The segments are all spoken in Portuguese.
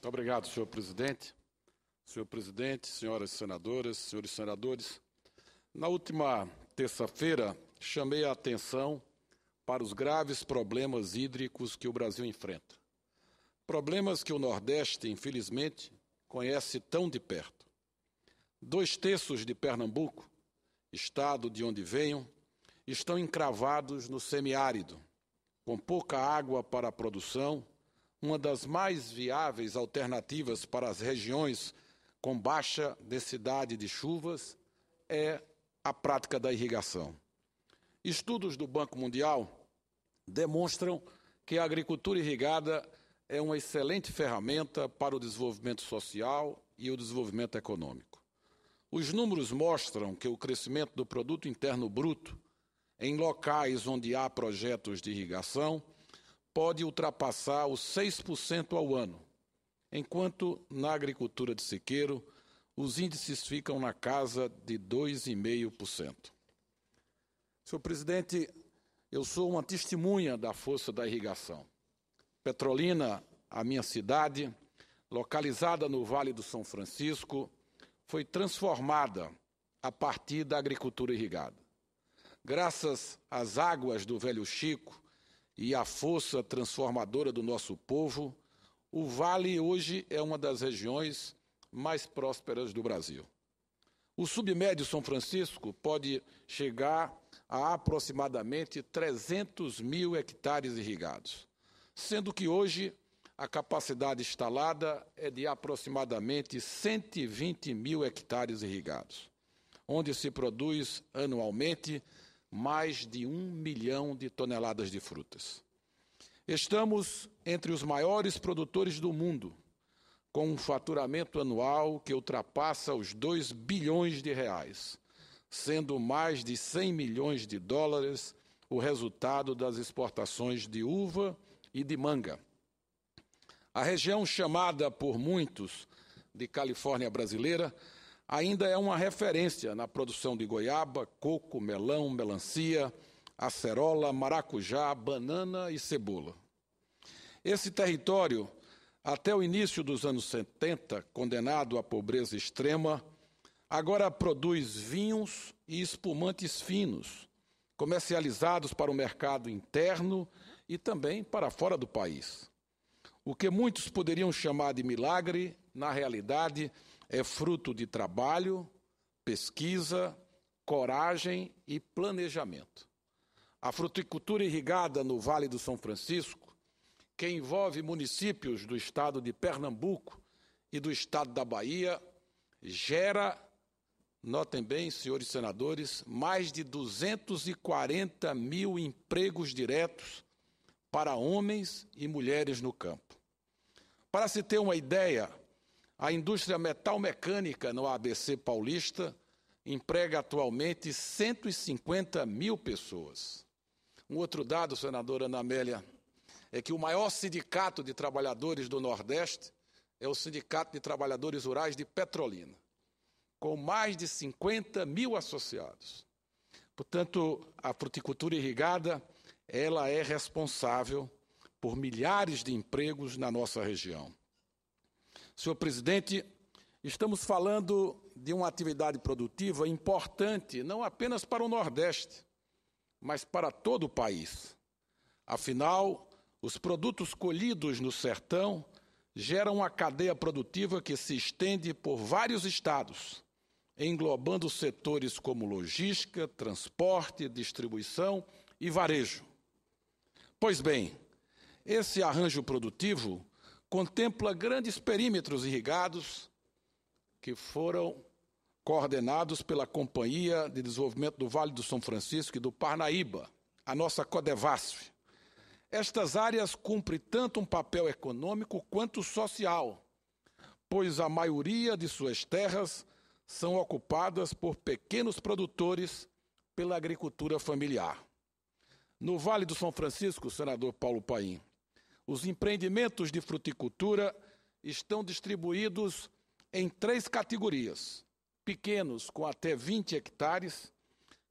Muito obrigado, senhor presidente. Senhor presidente, senhoras senadoras, senhores senadores. Na última terça-feira, chamei a atenção para os graves problemas hídricos que o Brasil enfrenta. Problemas que o Nordeste, infelizmente, conhece tão de perto. Dois terços de Pernambuco, estado de onde venho, estão encravados no semiárido, com pouca água para a produção uma das mais viáveis alternativas para as regiões com baixa densidade de chuvas é a prática da irrigação. Estudos do Banco Mundial demonstram que a agricultura irrigada é uma excelente ferramenta para o desenvolvimento social e o desenvolvimento econômico. Os números mostram que o crescimento do produto interno bruto em locais onde há projetos de irrigação pode ultrapassar os 6% ao ano, enquanto na agricultura de sequeiro os índices ficam na casa de 2,5%. Senhor presidente, eu sou uma testemunha da força da irrigação. Petrolina, a minha cidade, localizada no Vale do São Francisco, foi transformada a partir da agricultura irrigada. Graças às águas do Velho Chico, e a força transformadora do nosso povo, o Vale hoje é uma das regiões mais prósperas do Brasil. O submédio São Francisco pode chegar a aproximadamente 300 mil hectares irrigados, sendo que hoje a capacidade instalada é de aproximadamente 120 mil hectares irrigados, onde se produz anualmente mais de um milhão de toneladas de frutas. Estamos entre os maiores produtores do mundo, com um faturamento anual que ultrapassa os 2 bilhões de reais, sendo mais de 100 milhões de dólares o resultado das exportações de uva e de manga. A região chamada por muitos de Califórnia brasileira ainda é uma referência na produção de goiaba, coco, melão, melancia, acerola, maracujá, banana e cebola. Esse território, até o início dos anos 70, condenado à pobreza extrema, agora produz vinhos e espumantes finos, comercializados para o mercado interno e também para fora do país. O que muitos poderiam chamar de milagre, na realidade, é fruto de trabalho, pesquisa, coragem e planejamento. A fruticultura irrigada no Vale do São Francisco, que envolve municípios do estado de Pernambuco e do estado da Bahia, gera, notem bem, senhores senadores, mais de 240 mil empregos diretos para homens e mulheres no campo. Para se ter uma ideia, a indústria metal-mecânica no ABC paulista emprega atualmente 150 mil pessoas. Um outro dado, senadora Ana Amélia, é que o maior sindicato de trabalhadores do Nordeste é o Sindicato de Trabalhadores Rurais de Petrolina, com mais de 50 mil associados. Portanto, a fruticultura irrigada ela é responsável por milhares de empregos na nossa região. Senhor presidente, estamos falando de uma atividade produtiva importante não apenas para o Nordeste, mas para todo o país. Afinal, os produtos colhidos no sertão geram uma cadeia produtiva que se estende por vários estados, englobando setores como logística, transporte, distribuição e varejo. Pois bem, esse arranjo produtivo contempla grandes perímetros irrigados que foram coordenados pela Companhia de Desenvolvimento do Vale do São Francisco e do Parnaíba, a nossa Codevasf. Estas áreas cumprem tanto um papel econômico quanto social, pois a maioria de suas terras são ocupadas por pequenos produtores pela agricultura familiar. No Vale do São Francisco, senador Paulo Paim, os empreendimentos de fruticultura estão distribuídos em três categorias. Pequenos, com até 20 hectares,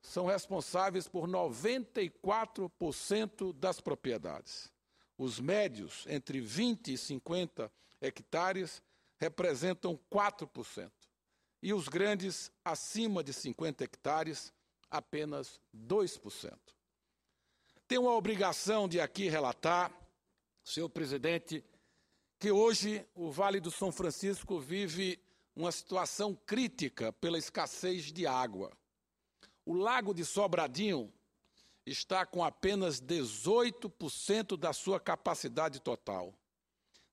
são responsáveis por 94% das propriedades. Os médios, entre 20 e 50 hectares, representam 4%. E os grandes, acima de 50 hectares, apenas 2%. Tenho a obrigação de aqui relatar senhor presidente, que hoje o Vale do São Francisco vive uma situação crítica pela escassez de água. O Lago de Sobradinho está com apenas 18% da sua capacidade total.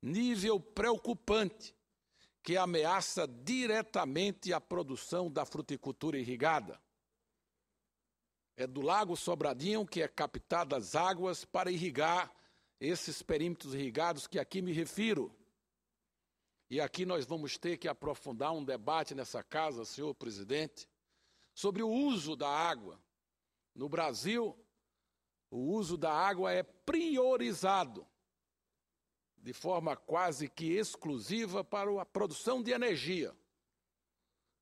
Nível preocupante que ameaça diretamente a produção da fruticultura irrigada. É do Lago Sobradinho que é captada as águas para irrigar esses perímetros irrigados que aqui me refiro. E aqui nós vamos ter que aprofundar um debate nessa casa, senhor presidente, sobre o uso da água. No Brasil, o uso da água é priorizado de forma quase que exclusiva para a produção de energia.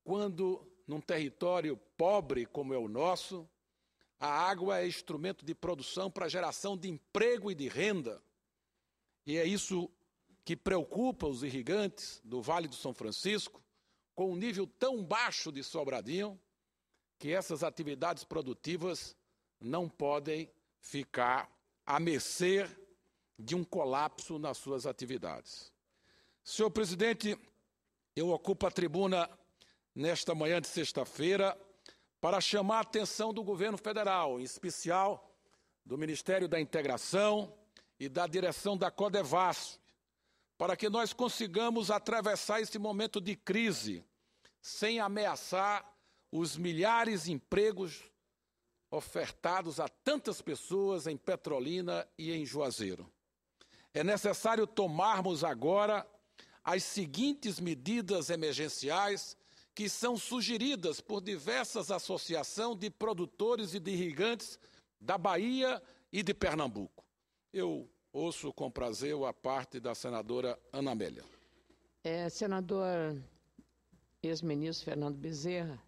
Quando num território pobre como é o nosso, a água é instrumento de produção para geração de emprego e de renda. E é isso que preocupa os irrigantes do Vale do São Francisco, com um nível tão baixo de sobradinho, que essas atividades produtivas não podem ficar à mercê de um colapso nas suas atividades. Senhor presidente, eu ocupo a tribuna nesta manhã de sexta-feira para chamar a atenção do governo federal, em especial do Ministério da Integração e da direção da CODEVAS, para que nós consigamos atravessar esse momento de crise sem ameaçar os milhares de empregos ofertados a tantas pessoas em Petrolina e em Juazeiro. É necessário tomarmos agora as seguintes medidas emergenciais que são sugeridas por diversas associações de produtores e de irrigantes da Bahia e de Pernambuco. Eu ouço com prazer a parte da senadora Ana Amélia. É, senador ex-ministro Fernando Bezerra,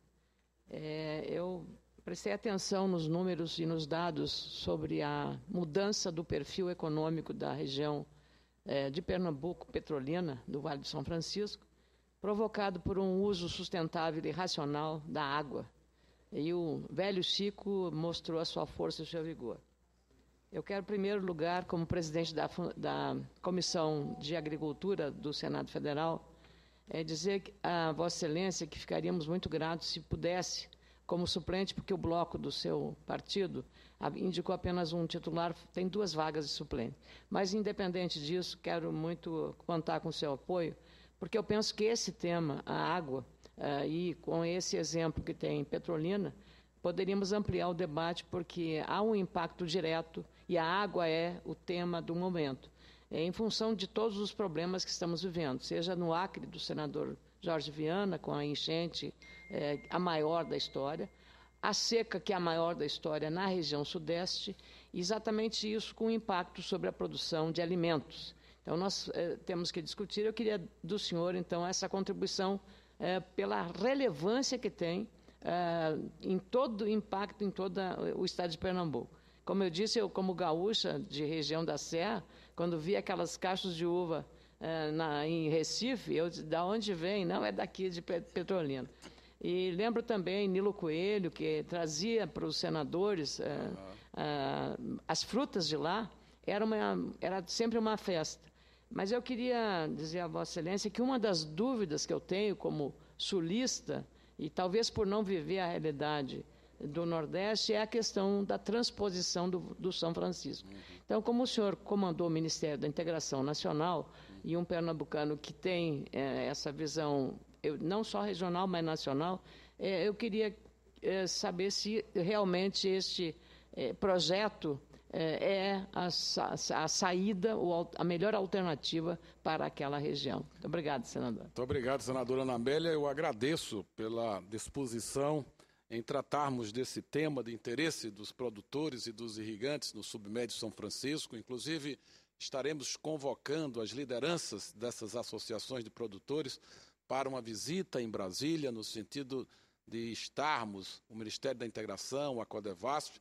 é, eu prestei atenção nos números e nos dados sobre a mudança do perfil econômico da região é, de Pernambuco, Petrolina, do Vale do São Francisco, provocado por um uso sustentável e racional da água. E o velho Chico mostrou a sua força e o seu vigor. Eu quero, em primeiro lugar, como presidente da, da Comissão de Agricultura do Senado Federal, é dizer a Vossa Excelência que ficaríamos muito gratos se pudesse, como suplente, porque o bloco do seu partido indicou apenas um titular, tem duas vagas de suplente. Mas, independente disso, quero muito contar com o seu apoio porque eu penso que esse tema, a água, eh, e com esse exemplo que tem Petrolina, poderíamos ampliar o debate, porque há um impacto direto e a água é o tema do momento, é em função de todos os problemas que estamos vivendo, seja no Acre do senador Jorge Viana, com a enchente é, a maior da história, a seca, que é a maior da história na região sudeste, exatamente isso com impacto sobre a produção de alimentos. Então, nós eh, temos que discutir. Eu queria do senhor, então, essa contribuição é, pela relevância que tem é, em todo o impacto em todo o estado de Pernambuco. Como eu disse, eu, como gaúcha de região da Serra, quando vi aquelas caixas de uva é, na, em Recife, eu da onde vem? Não, é daqui de Petrolina. E lembro também Nilo Coelho, que trazia para os senadores as frutas de lá, era, uma, era sempre uma festa. Mas eu queria dizer a Vossa Excelência que uma das dúvidas que eu tenho como sulista, e talvez por não viver a realidade do Nordeste, é a questão da transposição do, do São Francisco. Uhum. Então, como o senhor comandou o Ministério da Integração Nacional e um pernambucano que tem é, essa visão eu, não só regional, mas nacional, é, eu queria é, saber se realmente este projeto é, é a, a, a saída ou a melhor alternativa para aquela região. Muito obrigado, senador. Muito obrigado, senadora Anabélia. Eu agradeço pela disposição em tratarmos desse tema de interesse dos produtores e dos irrigantes no submédio São Francisco. Inclusive, estaremos convocando as lideranças dessas associações de produtores para uma visita em Brasília, no sentido de estarmos, o Ministério da Integração, a Codevasp,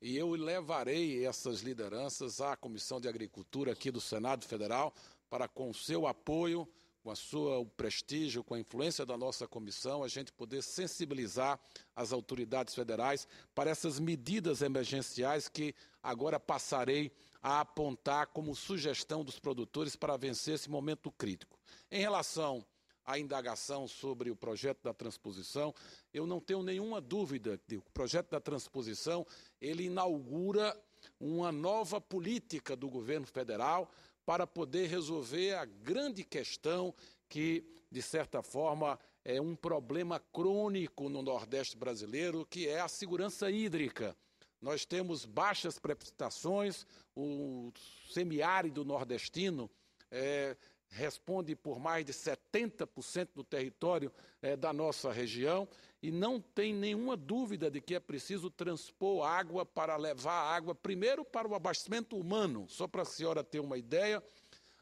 e eu levarei essas lideranças à Comissão de Agricultura aqui do Senado Federal para, com o seu apoio, com a sua, o prestígio, com a influência da nossa comissão, a gente poder sensibilizar as autoridades federais para essas medidas emergenciais que agora passarei a apontar como sugestão dos produtores para vencer esse momento crítico. Em relação a indagação sobre o projeto da transposição, eu não tenho nenhuma dúvida que o projeto da transposição ele inaugura uma nova política do governo federal para poder resolver a grande questão que, de certa forma, é um problema crônico no Nordeste brasileiro, que é a segurança hídrica. Nós temos baixas precipitações, o semiárido nordestino é, responde por mais de 70% do território é, da nossa região e não tem nenhuma dúvida de que é preciso transpor água para levar água primeiro para o abastecimento humano. Só para a senhora ter uma ideia,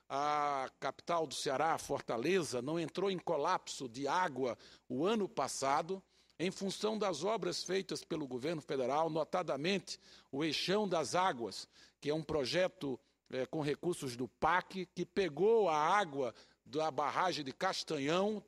a capital do Ceará, Fortaleza, não entrou em colapso de água o ano passado em função das obras feitas pelo governo federal, notadamente o Eixão das Águas, que é um projeto é, com recursos do PAC, que pegou a água da barragem de Castanhão,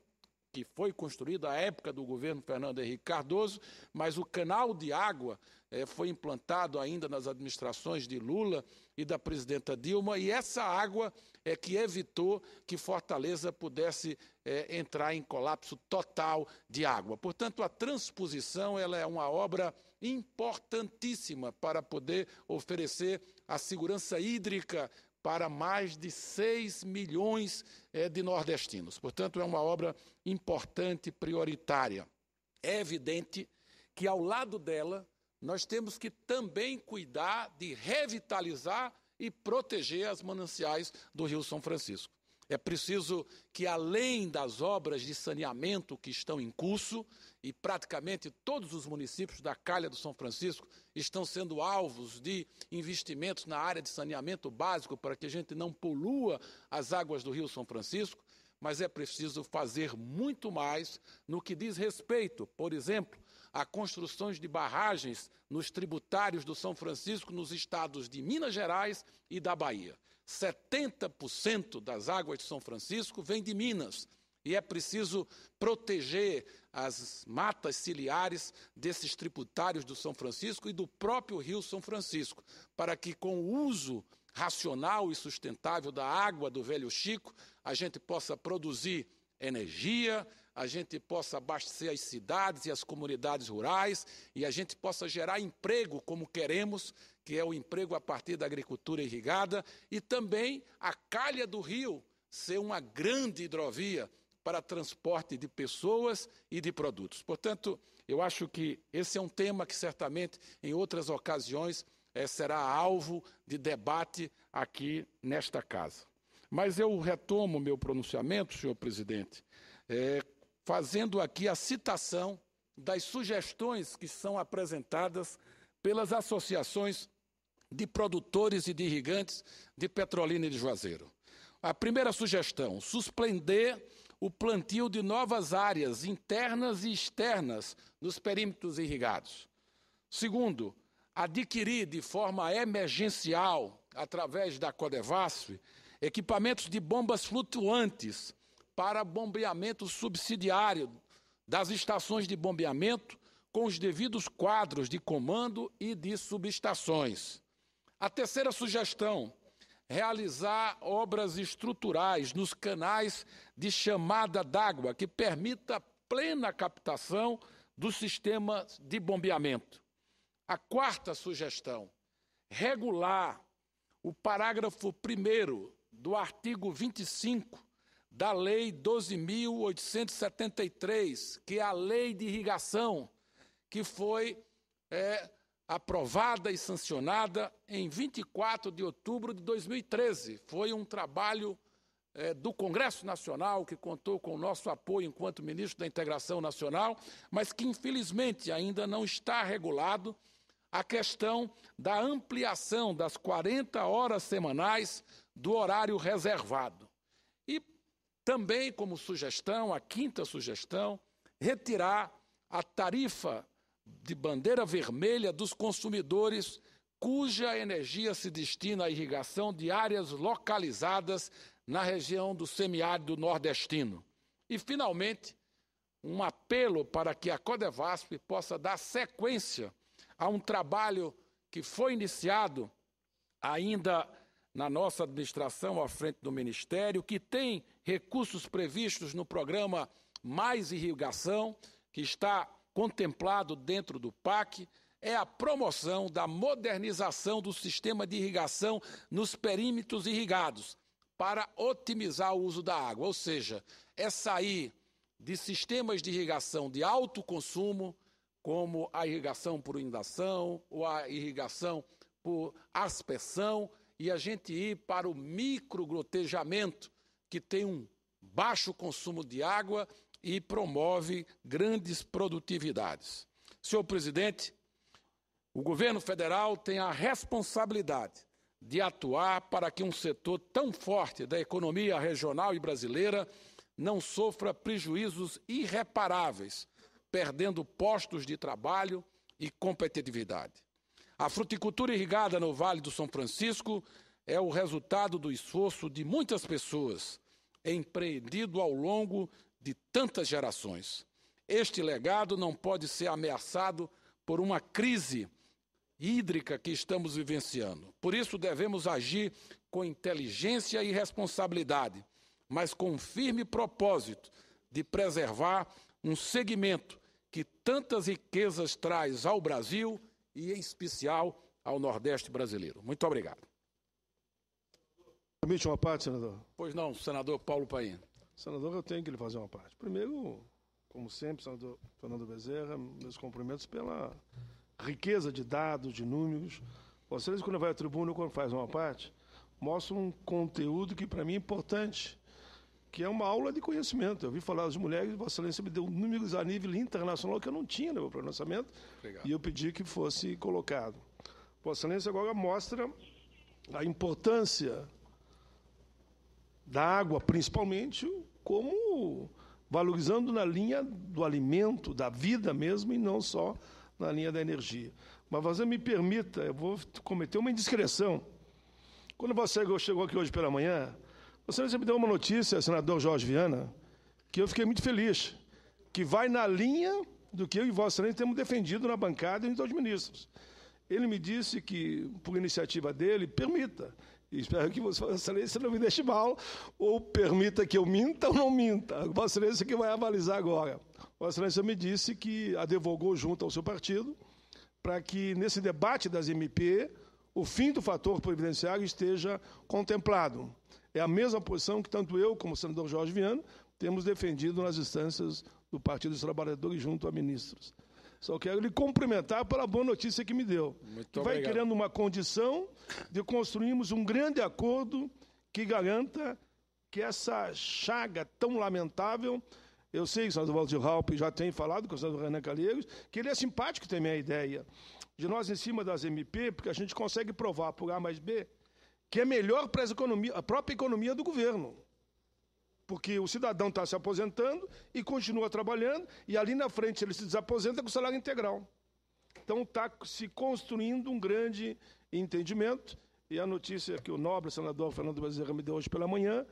que foi construída à época do governo Fernando Henrique Cardoso, mas o canal de água é, foi implantado ainda nas administrações de Lula e da presidenta Dilma, e essa água é que evitou que Fortaleza pudesse é, entrar em colapso total de água. Portanto, a transposição ela é uma obra importantíssima para poder oferecer a segurança hídrica para mais de 6 milhões é, de nordestinos. Portanto, é uma obra importante, prioritária. É evidente que, ao lado dela, nós temos que também cuidar de revitalizar e proteger as mananciais do Rio São Francisco. É preciso que, além das obras de saneamento que estão em curso, e praticamente todos os municípios da Calha do São Francisco estão sendo alvos de investimentos na área de saneamento básico para que a gente não polua as águas do Rio São Francisco, mas é preciso fazer muito mais no que diz respeito, por exemplo, a construções de barragens nos tributários do São Francisco, nos estados de Minas Gerais e da Bahia. 70% das águas de São Francisco vem de Minas. E é preciso proteger as matas ciliares desses tributários do São Francisco e do próprio Rio São Francisco, para que, com o uso racional e sustentável da água do Velho Chico, a gente possa produzir energia, a gente possa abastecer as cidades e as comunidades rurais e a gente possa gerar emprego como queremos que é o emprego a partir da agricultura irrigada, e também a calha do rio ser uma grande hidrovia para transporte de pessoas e de produtos. Portanto, eu acho que esse é um tema que certamente em outras ocasiões é, será alvo de debate aqui nesta casa. Mas eu retomo meu pronunciamento, senhor presidente, é, fazendo aqui a citação das sugestões que são apresentadas pelas associações de produtores e de irrigantes de Petrolina e de Juazeiro. A primeira sugestão: suspender o plantio de novas áreas internas e externas nos perímetros irrigados. Segundo, adquirir de forma emergencial, através da Codevasf, equipamentos de bombas flutuantes para bombeamento subsidiário das estações de bombeamento com os devidos quadros de comando e de subestações. A terceira sugestão: realizar obras estruturais nos canais de chamada d'água que permita plena captação do sistema de bombeamento. A quarta sugestão: regular o parágrafo 1 do artigo 25 da Lei 12.873, que é a Lei de Irrigação que foi é, aprovada e sancionada em 24 de outubro de 2013. Foi um trabalho é, do Congresso Nacional que contou com o nosso apoio enquanto ministro da Integração Nacional, mas que infelizmente ainda não está regulado a questão da ampliação das 40 horas semanais do horário reservado. E também, como sugestão, a quinta sugestão, retirar a tarifa de bandeira vermelha dos consumidores cuja energia se destina à irrigação de áreas localizadas na região do semiárido nordestino. E, finalmente, um apelo para que a Codevasp possa dar sequência a um trabalho que foi iniciado ainda na nossa administração à frente do Ministério, que tem recursos previstos no programa Mais Irrigação, que está contemplado dentro do PAC é a promoção da modernização do sistema de irrigação nos perímetros irrigados para otimizar o uso da água, ou seja, é sair de sistemas de irrigação de alto consumo, como a irrigação por inundação ou a irrigação por aspersão, e a gente ir para o microgrotejamento, que tem um baixo consumo de água e promove grandes produtividades. Senhor presidente, o governo federal tem a responsabilidade de atuar para que um setor tão forte da economia regional e brasileira não sofra prejuízos irreparáveis, perdendo postos de trabalho e competitividade. A fruticultura irrigada no Vale do São Francisco é o resultado do esforço de muitas pessoas, empreendido ao longo de tantas gerações. Este legado não pode ser ameaçado por uma crise hídrica que estamos vivenciando. Por isso, devemos agir com inteligência e responsabilidade, mas com um firme propósito de preservar um segmento que tantas riquezas traz ao Brasil e, em especial, ao Nordeste brasileiro. Muito obrigado. Permite uma parte, senador? Pois não, senador Paulo Paim. Senador, eu tenho que lhe fazer uma parte. Primeiro, como sempre, senador Fernando Bezerra, meus cumprimentos pela riqueza de dados, de números. Vocês, quando vai à tribuna, quando faz uma parte, mostram um conteúdo que para mim é importante, que é uma aula de conhecimento. Eu vi falar das mulheres, Vossa Excelência me deu números a nível internacional que eu não tinha no né, meu pronunciamento, Obrigado. e eu pedi que fosse colocado. Vossa Excelência agora mostra a importância da água, principalmente como valorizando na linha do alimento, da vida mesmo, e não só na linha da energia. Mas você me permita, eu vou cometer uma indiscrição. Quando você chegou aqui hoje pela manhã, você me deu uma notícia, senador Jorge Viana, que eu fiquei muito feliz, que vai na linha do que eu e Vossa Excelência temos defendido na bancada e entre os ministros. Ele me disse que, por iniciativa dele, permita Espero que Vossa Excelência não me deixe mal ou permita que eu minta ou não minta. Vossa Excelência que vai avalizar agora. Vossa Excelência me disse que advogou junto ao seu partido para que, nesse debate das MP, o fim do fator previdenciário esteja contemplado. É a mesma posição que tanto eu, como o senador Jorge Viana, temos defendido nas instâncias do Partido dos Trabalhadores junto a ministros. Só quero lhe cumprimentar pela boa notícia que me deu. Muito que vai obrigado. criando uma condição de construirmos um grande acordo que garanta que essa chaga tão lamentável. Eu sei que o senador Valdir Raup já tem falado com o senador Renan Calheiros, que ele é simpático também à ideia de nós em cima das MP, porque a gente consegue provar por A mais B que é melhor para a própria economia do governo porque o cidadão está se aposentando e continua trabalhando, e ali na frente ele se desaposenta com salário integral. Então está se construindo um grande entendimento, e a notícia que o nobre senador Fernando Bezerra me deu hoje pela manhã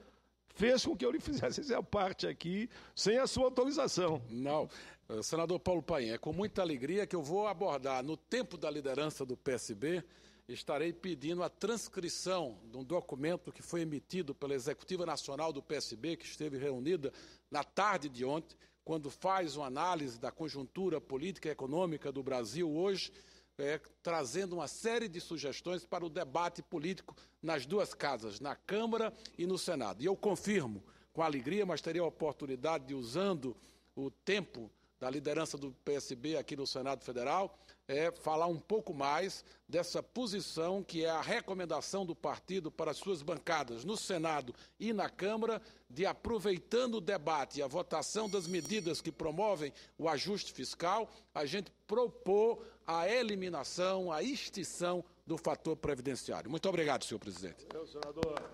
fez com que eu lhe fizesse essa parte aqui sem a sua autorização. Não. Eh, senador Paulo Paim, é com muita alegria que eu vou abordar no tempo da liderança do PSB estarei pedindo a transcrição de um documento que foi emitido pela Executiva Nacional do PSB, que esteve reunida na tarde de ontem, quando faz uma análise da conjuntura política e econômica do Brasil hoje, é, trazendo uma série de sugestões para o debate político nas duas casas, na Câmara e no Senado. E eu confirmo com alegria, mas teria a oportunidade de, usando o tempo da liderança do PSB aqui no Senado Federal, é, falar um pouco mais dessa posição que é a recomendação do partido para as suas bancadas no Senado e na Câmara, de aproveitando o debate e a votação das medidas que promovem o ajuste fiscal, a gente propor a eliminação, a extinção do fator previdenciário. Muito obrigado, senhor presidente. senador.